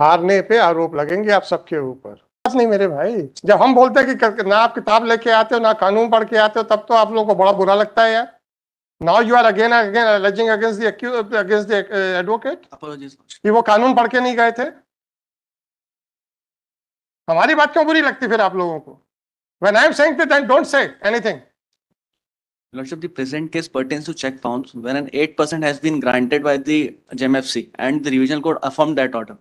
हारने पे आरोप लगेंगे आप सबके ऊपर नहीं मेरे भाई जब हम बोलते हैं कि ना आप किताब लेके आते हो ना कानून पढ़ के आते हो तब तो आप लोगों को बड़ा बुरा लगता है यार now you are again again alleging against the against the advocate कि वो कानून पढ़ के नहीं गए थे हमारी बात क्यों बुरी लगती फिर आप लोगों को when I am saying that don't say anything Lordship, the present case pertains to check pounds when an 8% has been granted by the GMFC and the revision code affirmed that order.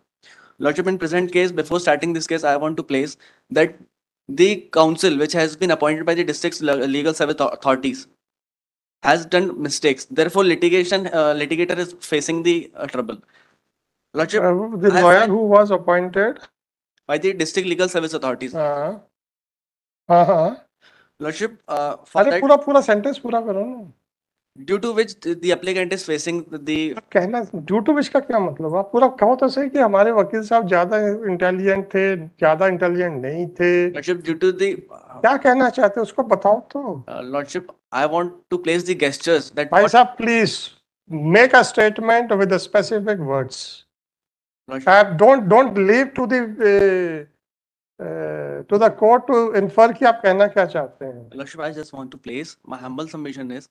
Lordship, in present case, before starting this case, I want to place that the council, which has been appointed by the district's legal service authorities, has done mistakes. Therefore, litigation uh, litigator is facing the uh, trouble. Lordship, uh, the lawyer who was appointed by the district legal service authorities. Uh-huh. Uh-huh. Lordship, uh, for Are that, पूरा sentence पूरा करो ना. Due to which the applicant is facing the कहना due to विच का क्या मतलब आप पूरा कहो तो सही कि हमारे वकील साहब ज्यादा इंटेलिजेंट थे ज्यादा इंटेलिजेंट नहीं थे लॉर्डशिप ड्यू टू दी क्या कहना चाहते उसको बताओ तो lordship I want to place the gestures that भाई साहब please make a statement with a specific words don't don't leave to the to the court to infer कि आप कहना क्या चाहते हैं lordship I just want to place my humble submission is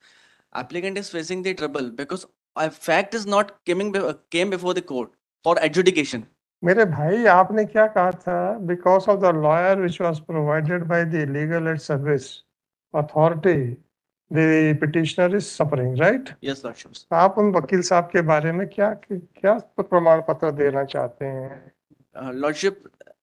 applicant is facing the trouble because a fact is not coming came before the court for adjudication मेरे भाई आपने क्या कहा था because of the lawyer which was provided by the legal aid service authority the petitioner is suffering right yes sir आप उन वकील साहब के बारे में क्या क्या प्रमाण पत्र देना चाहते हैं lordship uh,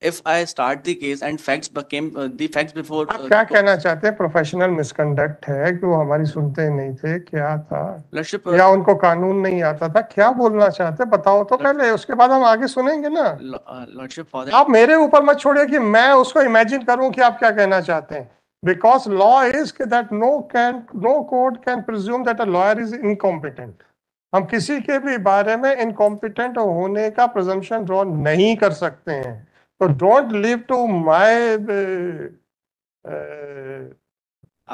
if I start the case and facts became uh, the facts before. Uh, क्या कहना चाहते हैं प्रोफेशनल मिसकंडक्ट है कि वो हमारी सुनते नहीं थे क्या था लर्डशिप uh, या उनको कानून नहीं आता था क्या बोलना चाहते बताओ तो पहले उसके बाद हम आगे सुनेंगे ना लर्डशिप फादर uh, आप मेरे ऊपर मत छोड़िए कि मैं उसको इमेजिन करूं कि आप क्या कहना चाहते हैं because law is that no can no court can presume that a lawyer is incompetent हम किसी के भी बारे में इनकॉम्पिटेंट होने का प्रजम्पन ड्रॉ नहीं कर सकते हैं तो don't leave to my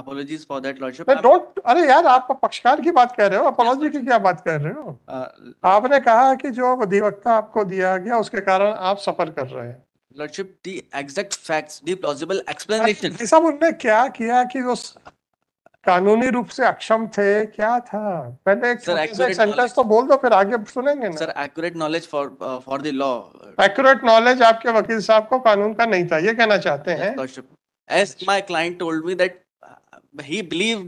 apologies for that lordship lordship मैं अरे यार आप पक्षकार की बात कर रहे हो अपोलॉजी की क्या बात कर रहे हो uh, आपने कहा कि जो अधिवक्ता आपको दिया गया उसके कारण आप सफर कर रहे हैं lordship the exact facts the plausible explanation सब उन्होंने क्या किया कि वो कानूनी रूप से अक्षम थे क्या था पहले एक सेंटेंस तो बोल दो फिर आगे सुनेंगे ना sir accurate knowledge for for the law accurate knowledge आपके वकील साहब को कानून का नहीं था ये कहना चाहते हैं as my client told me that he believe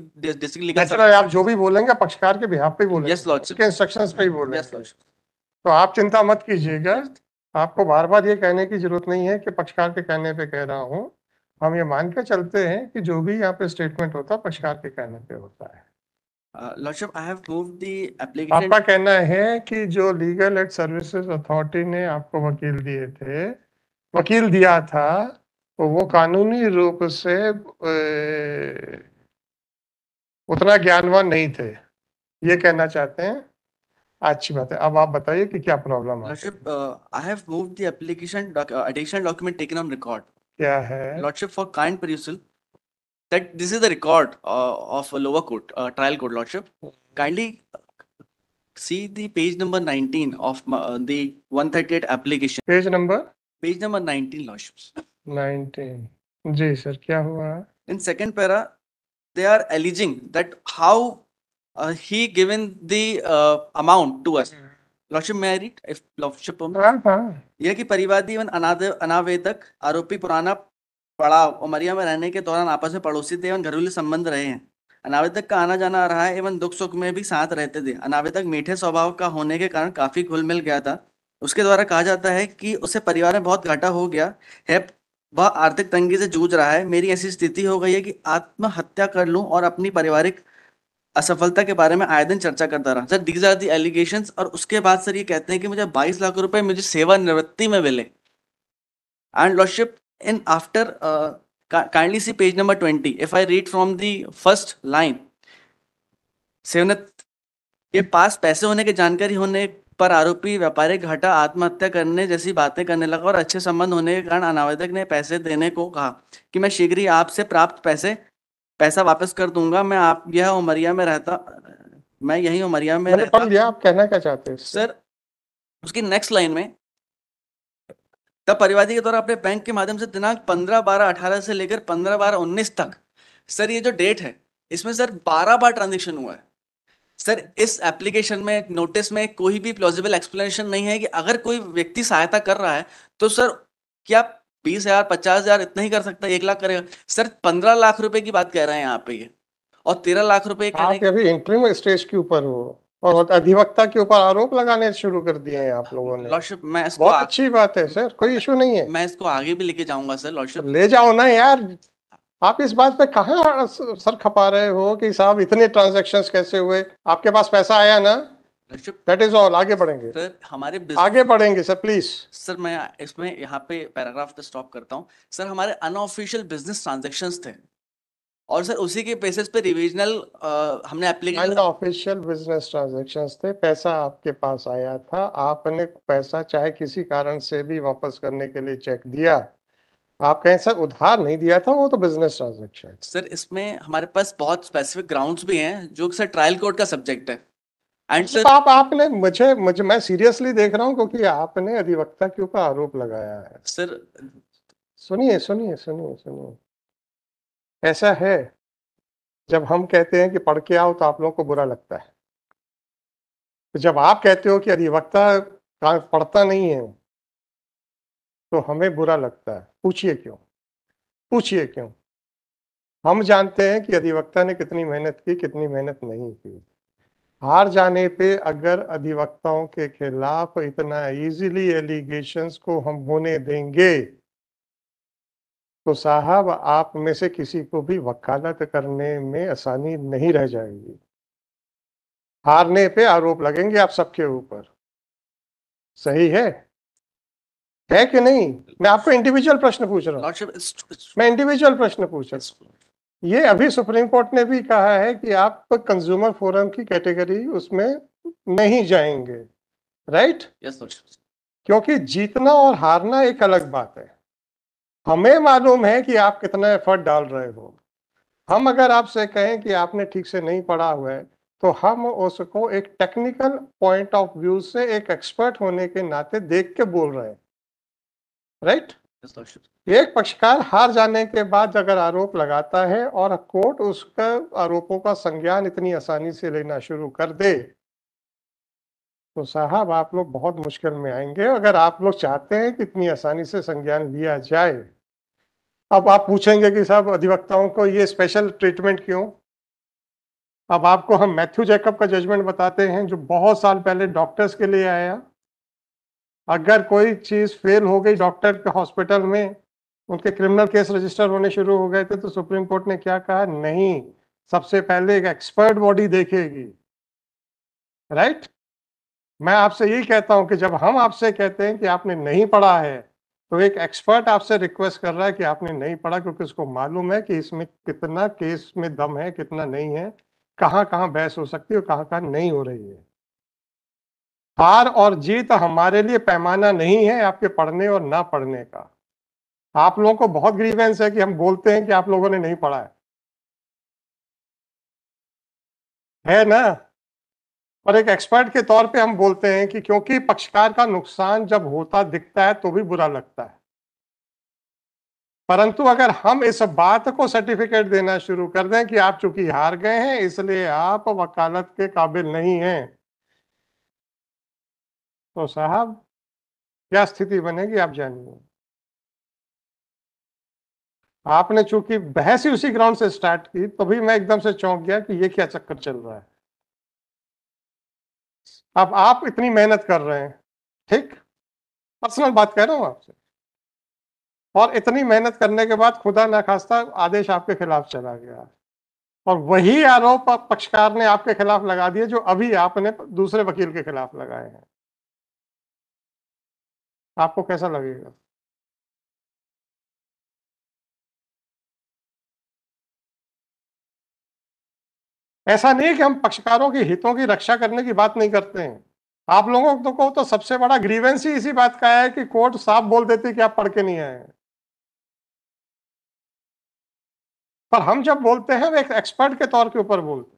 this legal आप जो भी बोलेंगे पक्षकार के बिहाफ पे बोलेंगे यस लॉर्ड के इंस्ट्रक्शंस पे ही बोलेंगे यस लॉर्ड तो आप चिंता मत कीजिएगा आपको बार बार ये कहने की जरूरत नहीं है कि पक्षकार के कहने पे कह रहा हूँ हम ये मान के चलते हैं कि जो भी यहाँ पे स्टेटमेंट होता है पश्कार के कहने पे होता है uh, आपका कहना है कि जो लीगल एड सर्विसेज अथॉरिटी ने आपको वकील दिए थे वकील दिया था तो वो कानूनी रूप से उतना ज्ञानवान नहीं थे ये कहना चाहते हैं अच्छी बात है अब आप बताइए कि क्या प्रॉब्लम है I have moved the application addition document taken on record क्या Lordship for kind perusal, that this is the record uh, of a lower court, uh, trial court, Lordship. Kindly uh, see the page number 19 of my- uh, the 138 application. Page number? Page number 19, Lordships. 19 Yes, sir. क्या हुआ In second para, they are alleging that how uh, he given the uh, amount to us. Hmm. Lordship merit if lordship यह कि परिवादी एवं अनावेदक आरोपी पुराना पड़ाव और मरिया में रहने के दौरान आपस में पड़ोसी थे एवं घरेलू संबंध रहे हैं अनावेदक का आना जाना रहा है एवं दुख सुख में भी साथ रहते थे अनावेदक मीठे स्वभाव का होने के कारण काफी घुल मिल गया था उसके द्वारा कहा जाता है कि उसे परिवार में बहुत घाटा हो गया है वह आर्थिक तंगी से जूझ रहा है मेरी ऐसी स्थिति हो गई है कि आत्महत्या कर लूं और अपनी पारिवारिक असफलता के बारे में आए दिन चर्चा करता रहा sir these are the allegation और उसके बाद सर ये कहते हैं कि मुझे बाईस लाख रुपए मुझे सेवानिवृत्ति में मिले and lordship in after kindly see page number twenty if I read from the first line सेवनत के पास पैसे होने की जानकारी होने पर आरोपी व्यापारी घाटा आत्महत्या करने जैसी बातें करने लगा और अच्छे संबंध होने के कारण अनावेदक ने पैसे देने को कहा कि मैं शीघ्र ही आपसे प्राप्त पैसे पैसा वापस कर दूंगा मैं आप यह उमरिया में रहता मैं यही उमरिया में रहता दिया आप कहना क्या चाहते हैं सर उसकी नेक्स्ट लाइन में तब परिवादी के द्वारा अपने बैंक के माध्यम से दिनांक पंद्रह बारह अठारह से लेकर पंद्रह बारह उन्नीस तक सर ये जो डेट है इसमें सर बारह बार ट्रांजेक्शन हुआ है सर इस एप्लीकेशन में नोटिस में कोई भी प्लॉजिबल एक्सप्लेनेशन नहीं है कि अगर कोई व्यक्ति सहायता कर रहा है तो सर क्या बीस हजार पचास हजार इतना ही कर सकता है एक लाख करेगा सर पंद्रह लाख रुपए की बात कह रहे हैं यहाँ पे और तेरह लाख रुपए अभी इंटरिम स्टेज के ऊपर हो और अधिवक्ता के ऊपर आरोप लगाने शुरू कर दिए हैं आप लोगों ने लॉर्डशिप मैं इसको बहुत अच्छी बात है सर कोई इशू नहीं है मैं इसको आगे भी लेके जाऊंगा सर लॉर्डशिप ले जाओ ना यार आप इस बात पे कहा सर खपा रहे हो कि साहब इतने ट्रांजैक्शंस कैसे हुए आपके पास पैसा आया ना दैट इज ऑल आगे बढ़ेंगे सर हमारे आगे बढ़ेंगे सर प्लीज सर मैं इसमें यहाँ पे पैराग्राफ पे स्टॉप करता हूँ सर हमारे अनऑफिशियल बिजनेस ट्रांजेक्शन थे और सर उसी के बेसिस पे रिविजनल हमने एप्लीकेशन अनऑफिशियल बिजनेस ट्रांजेक्शन थे पैसा आपके पास आया था आपने पैसा चाहे किसी कारण से भी वापस करने के लिए चेक दिया आप कहें सर उधार नहीं दिया था वो तो बिजनेस ट्रांजेक्शन सर इसमें हमारे पास बहुत स्पेसिफिक ग्राउंड्स भी हैं जो सर ट्रायल कोर्ट का सब्जेक्ट है आंसर तो आप आपने मुझे मुझे मैं सीरियसली देख रहा हूँ क्योंकि आपने अधिवक्ता के ऊपर आरोप लगाया है सर सुनिए सुनिए सुनिए सुनिए ऐसा है जब हम कहते हैं कि पढ़ के आओ तो आप लोगों को बुरा लगता है तो जब आप कहते हो कि अधिवक्ता पढ़ता नहीं है तो हमें बुरा लगता है पूछिए क्यों पूछिए क्यों हम जानते हैं कि अधिवक्ता ने कितनी मेहनत की कितनी मेहनत नहीं की हार जाने पे अगर अधिवक्ताओं के खिलाफ इतना इजीली एलिगेशंस को हम होने देंगे तो साहब आप में से किसी को भी वकालत करने में आसानी नहीं रह जाएगी हारने पे आरोप लगेंगे आप सबके ऊपर सही है है कि नहीं मैं आपको इंडिविजुअल प्रश्न पूछ रहा हूँ मैं इंडिविजुअल प्रश्न पूछ रहा हूँ ये अभी सुप्रीम कोर्ट ने भी कहा है कि आप कंज्यूमर फोरम की कैटेगरी उसमें नहीं जाएंगे राइट यस yes, क्योंकि जीतना और हारना एक अलग बात है हमें मालूम है कि आप कितना एफर्ट डाल रहे हो हम अगर आपसे कहें कि आपने ठीक से नहीं पढ़ा हुआ है तो हम उसको एक टेक्निकल पॉइंट ऑफ व्यू से एक एक्सपर्ट होने के नाते देख के बोल रहे हैं राइट right? एक पक्षकार हार जाने के बाद अगर आरोप लगाता है और कोर्ट उसका आरोपों का संज्ञान इतनी आसानी से लेना शुरू कर दे तो साहब आप लोग बहुत मुश्किल में आएंगे अगर आप लोग चाहते हैं कि इतनी आसानी से संज्ञान लिया जाए अब आप पूछेंगे कि साहब अधिवक्ताओं को ये स्पेशल ट्रीटमेंट क्यों अब आपको हम मैथ्यू जैकब का जजमेंट बताते हैं जो बहुत साल पहले डॉक्टर्स के लिए आया अगर कोई चीज फेल हो गई डॉक्टर के हॉस्पिटल में उनके क्रिमिनल केस रजिस्टर होने शुरू हो गए थे तो सुप्रीम कोर्ट ने क्या कहा नहीं सबसे पहले एक एक्सपर्ट बॉडी देखेगी राइट right? मैं आपसे यही कहता हूं कि जब हम आपसे कहते हैं कि आपने नहीं पढ़ा है तो एक एक्सपर्ट आपसे रिक्वेस्ट कर रहा है कि आपने नहीं पढ़ा क्योंकि उसको मालूम है कि इसमें कितना केस में दम है कितना नहीं है कहाँ कहाँ बहस हो सकती है और कहाँ कहाँ नहीं हो रही है हार और जीत हमारे लिए पैमाना नहीं है आपके पढ़ने और ना पढ़ने का आप लोगों को बहुत ग्रीवेंस है कि हम बोलते हैं कि आप लोगों ने नहीं पढ़ा है है ना और एक एक्सपर्ट के तौर पे हम बोलते हैं कि क्योंकि पक्षकार का नुकसान जब होता दिखता है तो भी बुरा लगता है परंतु अगर हम इस बात को सर्टिफिकेट देना शुरू कर दें कि आप चूंकि हार गए हैं इसलिए आप वकालत के काबिल नहीं हैं तो साहब क्या स्थिति बनेगी आप जानिए आपने चूंकि बहस ही उसी ग्राउंड से स्टार्ट की तभी मैं एकदम से चौंक गया कि ये क्या चक्कर चल रहा है अब आप इतनी मेहनत कर रहे हैं ठीक पर्सनल बात कह रहा हूं आपसे और इतनी मेहनत करने के बाद खुदा नाखास्ता आदेश आपके खिलाफ चला गया और वही आरोप पक्षकार ने आपके खिलाफ लगा दिए जो अभी आपने दूसरे वकील के खिलाफ लगाए हैं आपको कैसा लगेगा ऐसा नहीं कि हम पक्षकारों के हितों की रक्षा करने की बात नहीं करते हैं आप लोगों को तो, तो सबसे बड़ा ग्रीवेंस ही इसी बात का है कि कोर्ट साफ बोल देती कि आप पढ़ के नहीं आए पर हम जब बोलते हैं एक एक्सपर्ट के तौर के ऊपर बोलते हैं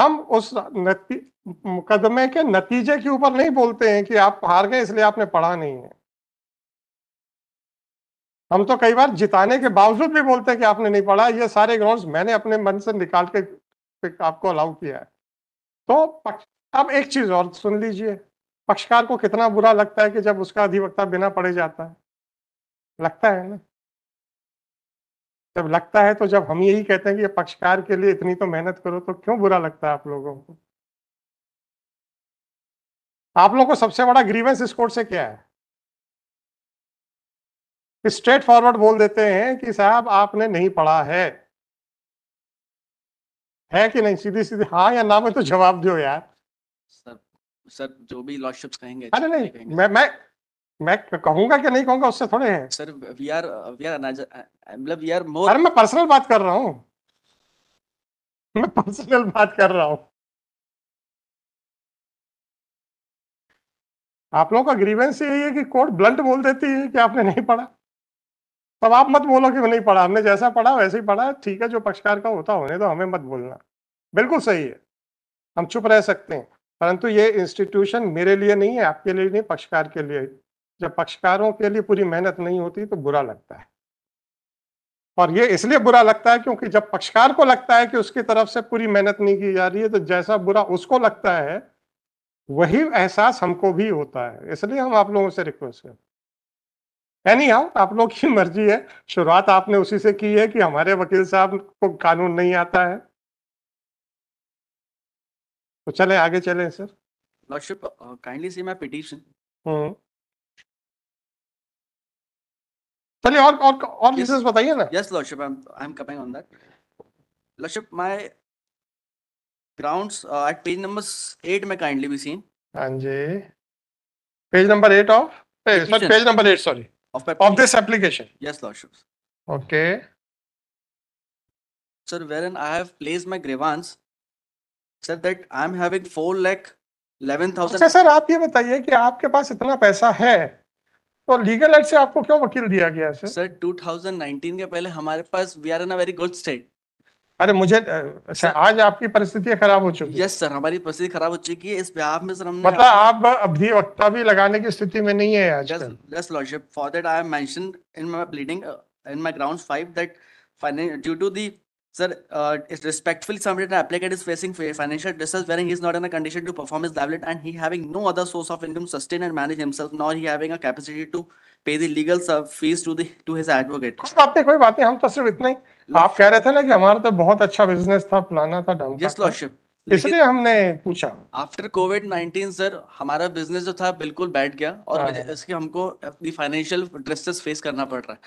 हम उस मुकदमे के नतीजे के ऊपर नहीं बोलते हैं कि आप हार गए इसलिए आपने पढ़ा नहीं है हम तो कई बार जिताने के बावजूद भी बोलते हैं कि आपने नहीं पढ़ा ये सारे ग्राउंड मैंने अपने मन से निकाल के आपको अलाउ किया है तो पक्ष अब एक चीज और सुन लीजिए पक्षकार को कितना बुरा लगता है कि जब उसका अधिवक्ता बिना पढ़े जाता है लगता है ना जब लगता है तो जब हम यही कहते हैं कि पक्षकार के लिए इतनी तो मेहनत करो तो क्यों बुरा लगता है आप लोगों को आप लोगों को सबसे बड़ा ग्रीवेंस इस कोर्ट से क्या है स्ट्रेट फॉरवर्ड बोल देते हैं कि साहब आपने नहीं पढ़ा है है कि नहीं सीधी सीधी हाँ या ना में तो जवाब दो यार सर सर जो भी लॉर्डशिप्स कहेंगे अरे नहीं, नहीं मैं मैं मैं कहूंगा कि नहीं कहूंगा उससे थोड़े हैं sir we are we are मतलब वी आर मोर अरे मैं पर्सनल बात कर रहा हूँ मैं पर्सनल बात कर रहा हूं आप लोगों का ग्रीवेंस यही है कि कोर्ट ब्लंट बोल देती है कि आपने नहीं पढ़ा तब आप मत बोलो कि नहीं पढ़ा हमने जैसा पढ़ा वैसे ही पढ़ा ठीक है जो पक्षकार का होता होने तो हमें मत बोलना बिल्कुल सही है हम चुप रह सकते हैं परंतु ये इंस्टीट्यूशन मेरे लिए नहीं है आपके लिए नहीं पक्षकार के लिए जब पक्षकारों के लिए पूरी मेहनत नहीं होती तो बुरा लगता है और ये इसलिए बुरा लगता है क्योंकि जब पक्षकार को लगता है कि उसकी तरफ से पूरी मेहनत नहीं की जा रही है तो जैसा बुरा उसको लगता है वही एहसास हमको भी होता है इसलिए हम आप लोगों से रिक्वेस्ट करते हैं एनी हाउ आप लोग की मर्जी है शुरुआत आपने उसी से की है कि हमारे वकील साहब को कानून नहीं आता है तो चले आगे चले sir lordship kindly see my petition चलिए और और और रीजंस बताइए ना yes lordship I am coming on that lordship my grounds at page number 8 में काइंडली बी सीन हां जी page number 8 of sorry page number 8 sorry of this application yes lordship okay sir where an I have placed my grievance sir that I am having 4 lakh 11000 sir आप ये बताइए कि आपके पास इतना पैसा है तो लीगल एड से आपको क्यों वकील दिया गया सर सर 2019 के पहले हमारे पास we are in a very good state अरे मुझे सर, अच्छा, आज आपकी परिस्थितियां खराब हो चुकी यस सर हमारी परिस्थिति खराब हो चुकी है इस पे आप में सर हमने मतलब आप अभी वक्ता भी लगाने की स्थिति में नहीं है आज yes lordship for that I have mention in my pleading in my grounds 5 that due to the Sir, uh, it's respectfully submitted an applicant is facing financial distress wherein he is not in a condition to perform his livelihood and he having no other source of income to sustain and manage himself, nor he having a capacity to pay the legal fees to the to his advocate. उस बात पे कोई बात हम तो सिर्फ इतने आप कह रहे थे ना कि हमारा तो बहुत अच्छा बिजनेस था प्लाना था ढंग यस लॉर्डशिप इसलिए हमने पूछा आफ्टर कोविड 19 सर हमारा बिजनेस जो था बिल्कुल बैठ गया और इसके हमको अपनी फाइनेंशियल डिस्ट्रेस फेस करना पड़ रहा है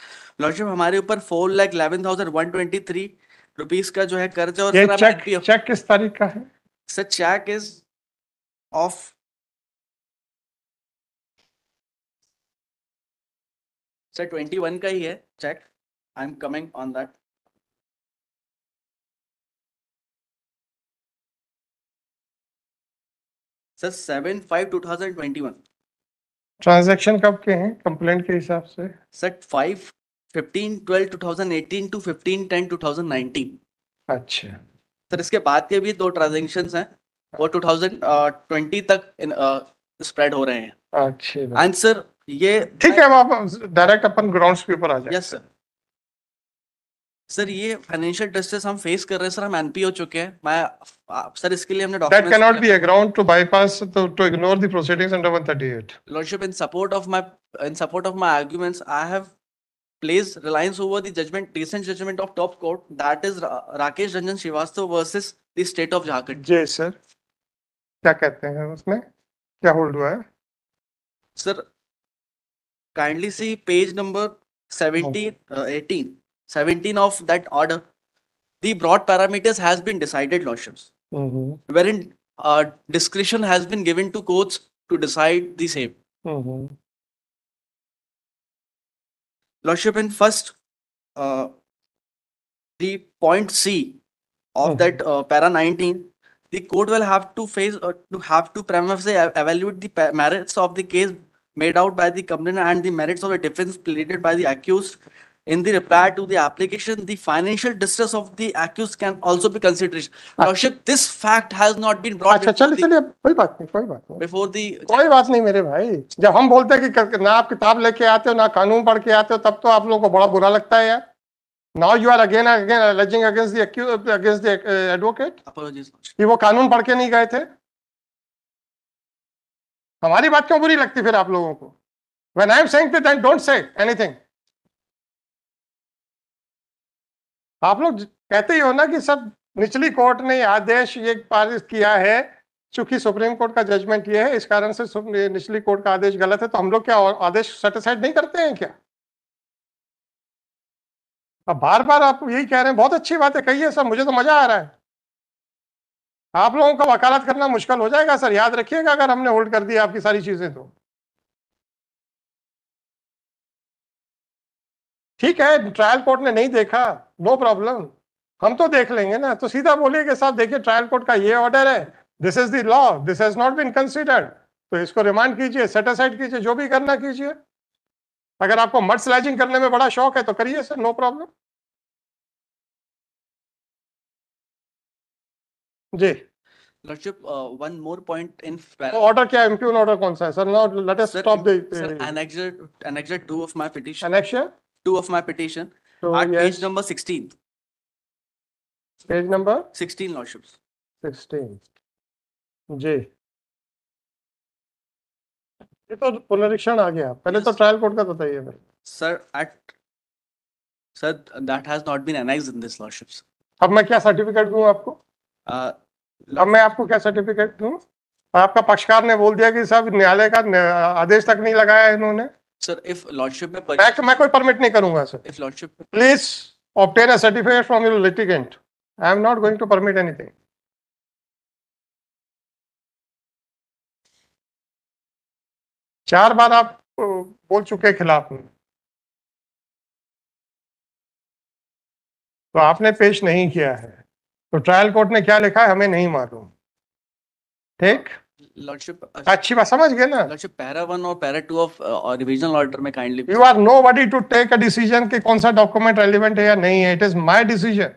लॉर्डशिप हमारे ऊपर four lakh eleven thousand one twenty three rupees का जो है कर्ज और ये चेक चेक किस तारीख का है sir cheque is of sir twenty one का ही है cheque I am coming on that sir seven five two thousand twenty one transaction कब के हैं कंप्लेंट के हिसाब से सर फाइव अच्छा सर इसके बाद के भी दो ट्रांजेक्शन हैं वो टू थाउजेंड ट्वेंटी तक स्प्रेड हो रहे हैं अच्छा एंड सर ये ठीक है आप डायरेक्ट अपन ग्राउंड्स के ऊपर आ जाए यस सर सर ये फाइनेंशियल डिस्ट्रेस हम फेस कर रहे हैं सर हम एनपी हो चुके हैं मैं सर इसके लिए हमने that can not be a ground to bypass to to ignore the proceedings under 138 lordship in support of my in support of my arguments I have place reliance over the judgment, recent judgment of top court, that is Rakesh Ranjan Srivastav versus the state of Jharkhand. जी sir क्या कहते हैं उसमें क्या hold हुआ है Sir, kindly see page number 17, uh, 18, 17 of that order. The broad parameters has been decided, lordships, hmm mm-hmm. wherein uh, discretion has been given to courts to decide the same. Mm-hmm. Lordship, in first, uh, the point C of oh. that uh, para 19, the court will have to face or uh, to have to primarily uh, evaluate the merits of the case made out by the complainant and the merits of the defense pleaded by the accused in the reply to the application, the financial distress of the accused can also be consideration. Lordship, this fact has not been brought acha चलिए चलिए koi baat nahi koi baat नहीं before the koi baat nahi mere bhai jab hum bolte hain ki na aap kitab leke aate ho na kanoon padh ke aate ho tab to aap logo ko bada bura lagta hai yaar now you are again again alleging against the accused against the uh, advocate apologies ki wo kanoon padh ke nahi gaye the hamari baat क्यों buri lagti fir aap logo ko when i am saying that then don't say anything आप लोग कहते ही हो ना कि सब निचली court ने आदेश ये पारित किया है चूंकि सुप्रीम कोर्ट का जजमेंट ये है इस कारण से निचली कोर्ट का आदेश गलत है तो हम लोग क्या आदेश सेटिस्फाइड नहीं करते हैं क्या अब बार बार आप यही कह रहे हैं बहुत अच्छी बात है है सर मुझे तो मजा आ रहा है आप लोगों का वकालत करना मुश्किल हो जाएगा सर याद रखिएगा अगर हमने होल्ड कर दिया आपकी सारी चीजें तो ठीक है ट्रायल कोर्ट ने नहीं देखा नो प्रॉब्लम हम तो देख लेंगे ना तो सीधा बोलिए कि साहब देखिए ट्रायल कोर्ट का ये ऑर्डर है this is the law this has not been considered तो इसको रिमांड कीजिए सेट असाइड कीजिए जो भी करना कीजिए अगर आपको मर्ड स्लाइजिंग करने में बड़ा शौक है तो करिए सर नो प्रॉब्लम जी one more point in order in so तो order क्या impugn order कौन सा है sir now let us sir, stop the sir, uh, annexure annexure two of my petition annexure two of page number 16. Page number? 16, Lordships. 16. जी ये तो पुनरीक्षण आ गया पहले तो yes. तो ट्रायल का बताइए sir at sir that has not been analysed in this अब मैं क्या सर्टिफिकेट दूं आपको uh, अब मैं आपको क्या सर्टिफिकेट दूं आपका पक्षकार ने बोल दिया कि सब न्यायालय का आदेश तक नहीं लगाया इन्होंने sir if lordship may permit मैं कोई परमिट नहीं करूंगा sir if lordship please obtain a certificate from your litigant I am not going to permit anything चार बार आप बोल चुके खिलाफ में तो आपने पेश नहीं किया है तो ट्रायल कोर्ट ने क्या लिखा है हमें नहीं मालूम ठीक लॉर्डशिप अच्छी बात समझ गए ना लॉर्डशिप पैरा वन और para two of revisional order में kindly you are nobody to take a decision कि कौन सा डॉक्यूमेंट रेलिवेंट है या नहीं है it is my decision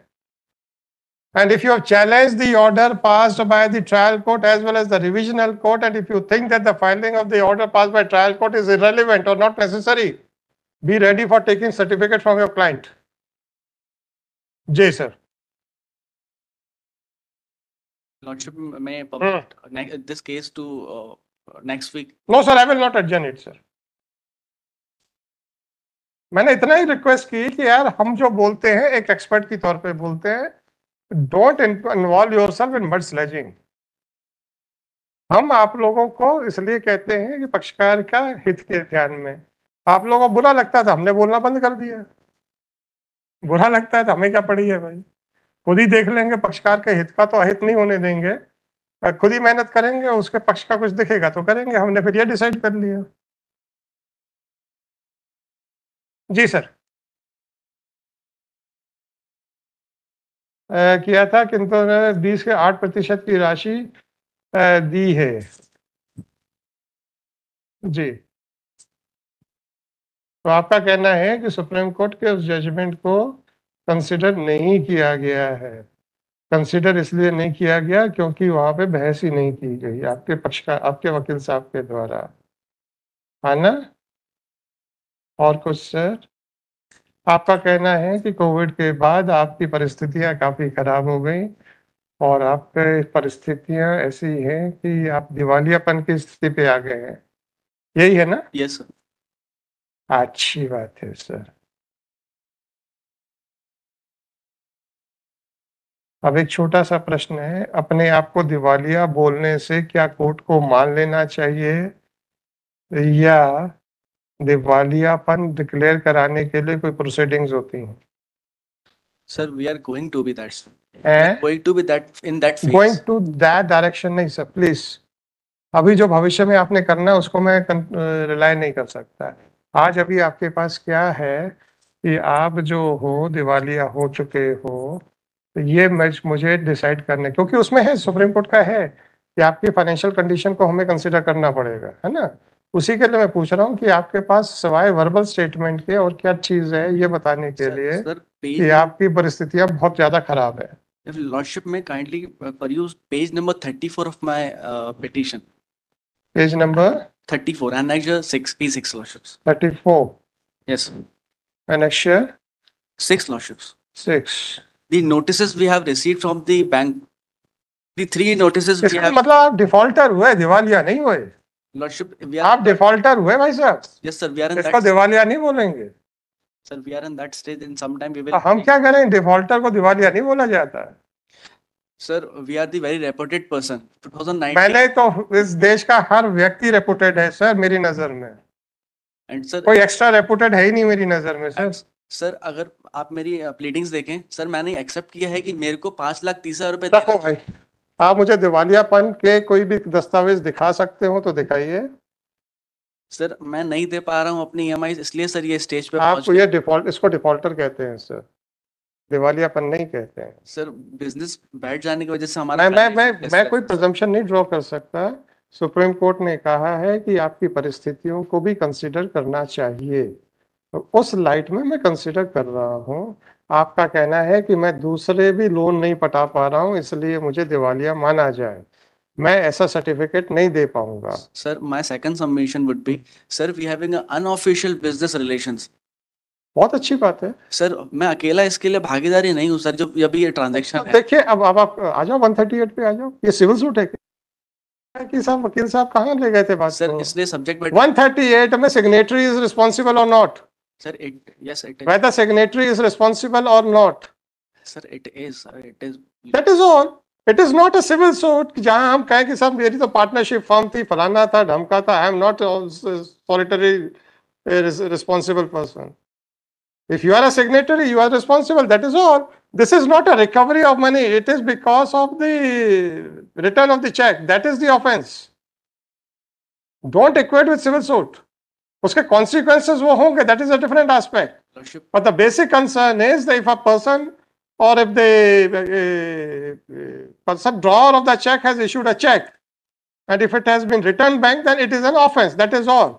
And if you have challenged the order passed by the trial court as well as the revisional court, and if you think that the finding of the order passed by trial court is irrelevant or not necessary, be ready for taking certificate from your client. J, sir. Lordship may publish hmm. Uh, this case to uh, next week. No, sir, I will not adjourn it, sir. मैंने इतना ही request की कि यार हम जो बोलते हैं एक एक्सपर्ट की तौर पे बोलते हैं don't involve yourself in mud slinging हम आप लोगों को इसलिए कहते हैं कि पक्षकार का हित के ध्यान में आप लोगों को बुरा लगता है तो हमने बोलना बंद कर दिया बुरा लगता है तो हमें क्या पड़ी है भाई खुद ही देख लेंगे पक्षकार के हित का तो अहित नहीं होने देंगे खुद ही मेहनत करेंगे उसके पक्ष का कुछ दिखेगा तो करेंगे हमने फिर ये डिसाइड कर लिया जी सर आ, किया था किंतु ने बीस के आठ प्रतिशत की राशि दी है जी तो आपका कहना है कि सुप्रीम कोर्ट के उस जजमेंट को कंसिडर नहीं किया गया है कंसिडर इसलिए नहीं किया गया क्योंकि वहां पे बहस ही नहीं की गई आपके पक्ष का आपके वकील साहब के द्वारा है हाँ ना और कुछ सर आपका कहना है कि कोविड के बाद आपकी परिस्थितियां काफी खराब हो गई और आपके परिस्थितियां ऐसी हैं कि आप दिवालियापन की स्थिति पे आ गए हैं यही है ना यस yes, सर अच्छी बात है सर अब एक छोटा सा प्रश्न है अपने आप को दिवालिया बोलने से क्या कोर्ट को मान लेना चाहिए या दिवालियापन डिक्लेयर कराने के लिए कोई प्रोसीडिंग्स होती हैं sir we are going to be that going to be that in that going to that direction नहीं सर प्लीज अभी जो भविष्य में आपने करना है उसको मैं रिलाई नहीं कर सकता आज अभी आपके पास क्या है कि आप जो हो दिवालिया हो चुके हो तो ये मुझे डिसाइड करने क्योंकि उसमें है सुप्रीम कोर्ट का है कि आपकी फाइनेंशियल कंडीशन को हमें कंसिडर करना पड़ेगा है ना उसी के लिए मैं पूछ रहा हूँ कि आपके पास सवाए वर्बल स्टेटमेंट के और क्या चीज है ये बताने के सर, लिए सर, कि आपकी परिस्थितियाँ बहुत ज्यादा खराब है lordship may kindly for page number 34 of my petition page number 34 annexure 6 p6 lordships 34 यस annexure 6 lordships 6 the notices we have received from the bank the three notices we have मतलब आप डिफॉल्टर हुए दिवालिया नहीं हुए लॉर्डशिप we are आप defaulter हुए भाई साहब yes sir we are in इसको दिवालिया नहीं बोलेंगे sir we are in that stage in some time we will हम क्या करें डिफॉल्टर को दिवालिया नहीं बोला जाता है sir we are the very reputed person 2019 पहले तो इस देश का हर व्यक्ति रेपुटेड है सर मेरी नजर में एंड सर कोई एक्स्ट्रा रेपुटेड है ही नहीं मेरी नजर में सर सर अगर आप मेरी प्लीडिंग्स देखें सर मैंने एक्सेप्ट किया है कि मेरे को पांच लाख तीस हजार रुपए आप मुझे दिवालियापन के कोई भी दस्तावेज दिखा सकते हो तो दिखाइए सर मैं नहीं दे पा रहा हूँ अपनी ई e इसलिए सर ये स्टेज पे आपको ये डिफॉल्ट इसको डिफॉल्टर कहते हैं सर दिवालियापन नहीं कहते हैं सर बिजनेस बैठ जाने की वजह से हमारा मैं मैं मैं, मैं कोई प्रजम्पशन नहीं ड्रॉ कर सकता सुप्रीम कोर्ट ने कहा है कि आपकी परिस्थितियों को भी कंसिडर करना चाहिए तो उस लाइट में मैं कंसिडर कर रहा हूँ आपका कहना है कि मैं दूसरे भी लोन नहीं पटा पा रहा हूँ इसलिए मुझे दिवालिया माना जाए मैं ऐसा सर्टिफिकेट नहीं दे पाऊंगा sir my second submission would be sir we having unofficial business relations बहुत अच्छी बात है सर मैं अकेला इसके लिए भागीदारी नहीं हूँ सर जब अभी ये ट्रांजेक्शन देखिए अब अब आप आ जाओ 138 पे आ जाओ ये सिविल सूट है कि साहब वकील साहब कहाँ ले गए थे बात सर इसलिए सब्जेक्ट 138 में सिग्नेटरी इज रिस्पांसिबल और not Sir, it, yes, it is. Whether signatory is responsible or not. Sir, it is. It is. That is all. It is not a civil suit जहां हम कहें कि सब मेरी तो पार्टनरशिप फर्म थी फलाना था ढमका था am not not responsible person. If you are a signatory, you are responsible. That is all. This is not a recovery of money. It is because of the return of the check. That is the offense. Don't equate with civil suit. उसके consequences वो होंगे that is a different aspect but the basic concern is the if a person और if the person of the cheque has issued a cheque and if it has been return bank then it is an offence that is all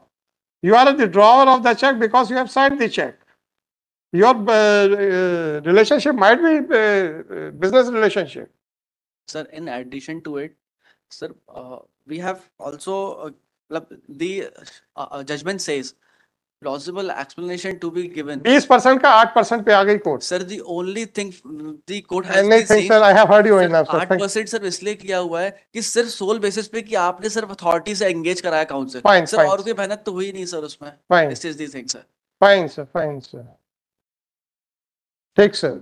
you are the drawer of the cheque because you have signed the cheque your relationship might be business relationship sir in addition to it sir we have also the uh, judgment says plausible explanation to be given. 20% का 8% पे आ गई court. Sir, the only thing the court has नहीं seen, sir, I have heard you enough. Sir, 8% sir इसलिए किया हुआ है कि सिर्फ सोल बेसिस पे कि आपने सिर्फ अथॉरिटी से एंगेज कराया काउंसिल. Fine, sir, fine. और कोई मेहनत तो हुई नहीं सर उसमें. Fine. This is the thing, sir. Fine, sir. Fine, sir. ठीक सर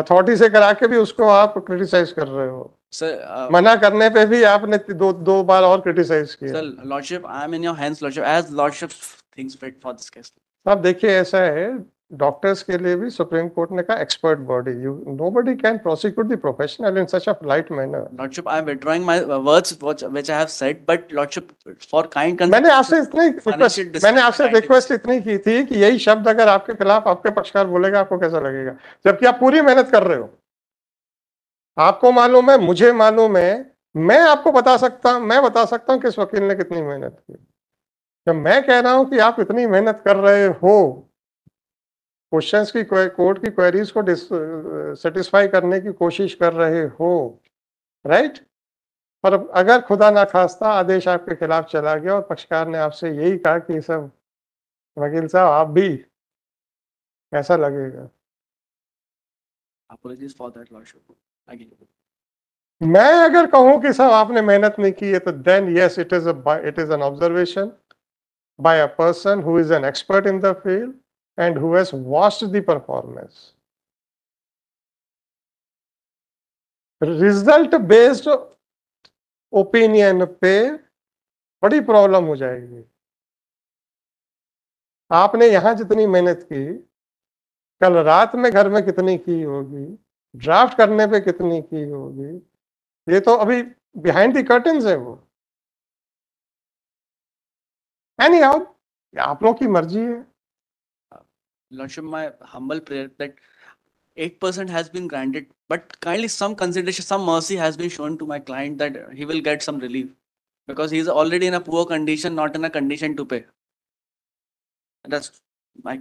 अथॉरिटी से करा के भी उसको आप क्रिटिसाइज कर रहे हो सर uh, मना करने पे भी आपने दो दो बार और क्रिटिसाइज किया sir lordship I am in your hands lordship as lordship thinks fit for this case आप देखिए ऐसा है डॉक्टर्स के लिए भी सुप्रीम कोर्ट ने कहा expert body you nobody can prosecute the professional in such a light manner lordship I am withdrawing my words which I have said but lordship for kind concern मैंने आपसे इतनी request मैंने आपसे request इतनी की थी कि यही शब्द अगर आपके खिलाफ आपके पक्षकार बोलेगा आपको कैसा लगेगा जबकि आप पूरी मेहनत कर रहे हो आपको मालूम है मुझे मालूम है मैं आपको बता सकता मैं बता सकता हूँ किस वकील ने कितनी मेहनत की जब तो मैं कह रहा हूँ कि आप इतनी मेहनत कर रहे हो क्वेश्चंस की कोर्ट की क्वेरीज को सेटिस्फाई करने की कोशिश कर रहे हो राइट पर अगर खुदा ना खास्ता आदेश आपके खिलाफ चला गया और पक्षकार ने आपसे यही कहा कि सब वकील साहब आप भी कैसा लगेगा मैं अगर कहूं कि सर आपने मेहनत नहीं की है तो then yes it is it is an observation by a person who is an expert in the field and who has watched the performance result based opinion पे बड़ी प्रॉब्लम हो जाएगी आपने यहां जितनी मेहनत की कल रात में घर में कितनी की होगी ड्राफ्ट करने पे कितनी की होगी ये तो अभी बिहाइंड दी कर्टन है वो एनी हाउ आप लोग की मर्जी है Lordship, my humble prayer that 8% has been granted, but kindly some consideration, some mercy has been shown to my client that he will get some relief because he is already in a poor condition, not in a condition to pay. That's my